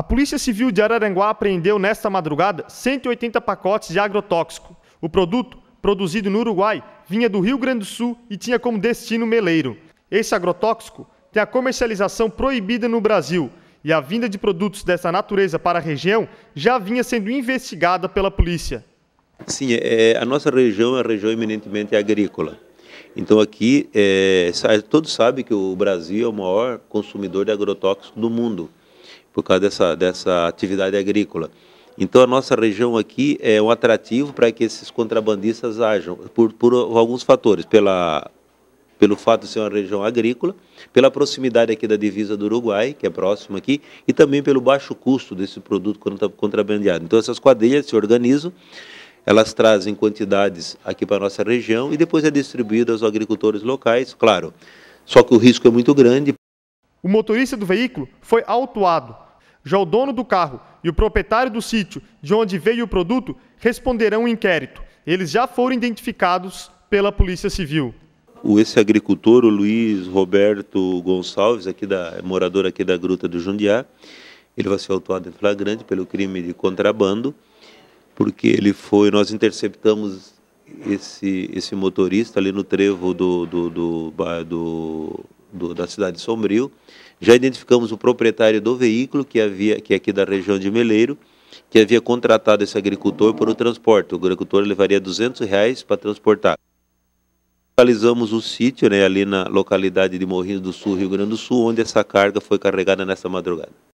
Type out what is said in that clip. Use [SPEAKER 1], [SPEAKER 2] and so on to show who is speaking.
[SPEAKER 1] A Polícia Civil de Araranguá apreendeu nesta madrugada 180 pacotes de agrotóxico. O produto, produzido no Uruguai, vinha do Rio Grande do Sul e tinha como destino Meleiro. Esse agrotóxico tem a comercialização proibida no Brasil e a vinda de produtos dessa natureza para a região já vinha sendo investigada pela polícia.
[SPEAKER 2] Sim, é, é a nossa região é uma região eminentemente agrícola. Então aqui, é, todos sabem que o Brasil é o maior consumidor de agrotóxicos do mundo por causa dessa, dessa atividade agrícola. Então, a nossa região aqui é um atrativo para que esses contrabandistas ajam, por, por alguns fatores, pela, pelo fato de ser uma região agrícola, pela proximidade aqui da divisa do Uruguai, que é próxima aqui, e também pelo baixo custo desse produto contrabandeado. Então, essas quadrilhas se organizam, elas trazem quantidades aqui para a nossa região e depois é distribuído aos agricultores locais, claro. Só que o risco é muito grande.
[SPEAKER 1] O motorista do veículo foi autuado já o dono do carro e o proprietário do sítio de onde veio o produto responderão um inquérito. Eles já foram identificados pela Polícia Civil.
[SPEAKER 2] O esse agricultor, o Luiz Roberto Gonçalves, aqui da é morador aqui da Gruta do Jundiá, ele vai ser autuado em flagrante pelo crime de contrabando, porque ele foi, nós interceptamos esse esse motorista ali no trevo do do, do, do, do do, da cidade de Sombrio. Já identificamos o proprietário do veículo, que, havia, que é aqui da região de Meleiro, que havia contratado esse agricultor para o transporte. O agricultor levaria R$ 200 reais para transportar. Localizamos o sítio né, ali na localidade de Morrinhos do Sul, Rio Grande do Sul, onde essa carga foi carregada nessa madrugada.